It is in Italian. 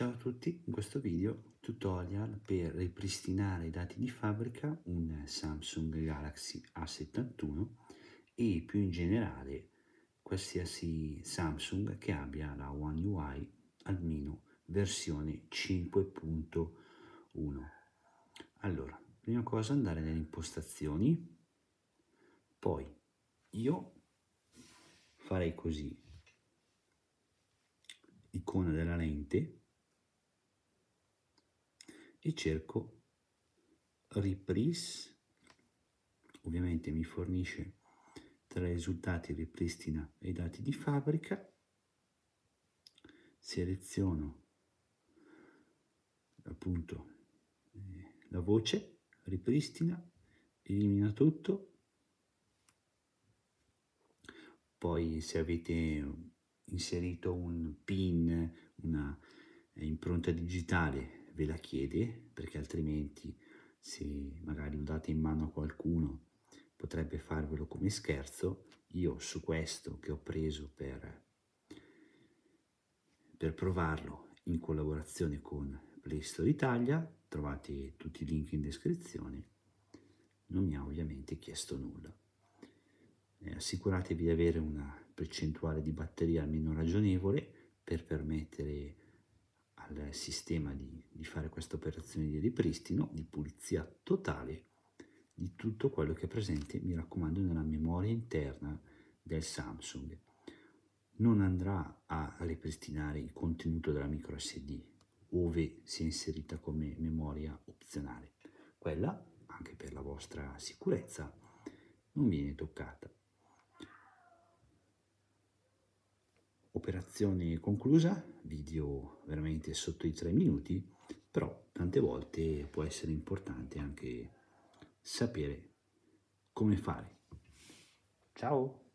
Ciao a tutti, in questo video tutorial per ripristinare i dati di fabbrica un Samsung Galaxy A71 e più in generale qualsiasi Samsung che abbia la One UI almeno versione 5.1. Allora, prima cosa andare nelle impostazioni, poi io farei così, icona della lente, e cerco reprise ovviamente mi fornisce tra i risultati ripristina i dati di fabbrica seleziono appunto la voce ripristina elimina tutto poi se avete inserito un pin una impronta digitale ve la chiede, perché altrimenti se magari lo date in mano a qualcuno potrebbe farvelo come scherzo, io su questo che ho preso per, per provarlo in collaborazione con Play Store Italia, trovate tutti i link in descrizione, non mi ha ovviamente chiesto nulla. Eh, assicuratevi di avere una percentuale di batteria almeno ragionevole per permettere al sistema di, di fare questa operazione di ripristino, di pulizia totale di tutto quello che è presente, mi raccomando, nella memoria interna del Samsung. Non andrà a ripristinare il contenuto della micro SD, ove sia inserita come memoria opzionale. Quella, anche per la vostra sicurezza, non viene toccata. operazione conclusa, video veramente sotto i 3 minuti, però tante volte può essere importante anche sapere come fare. Ciao!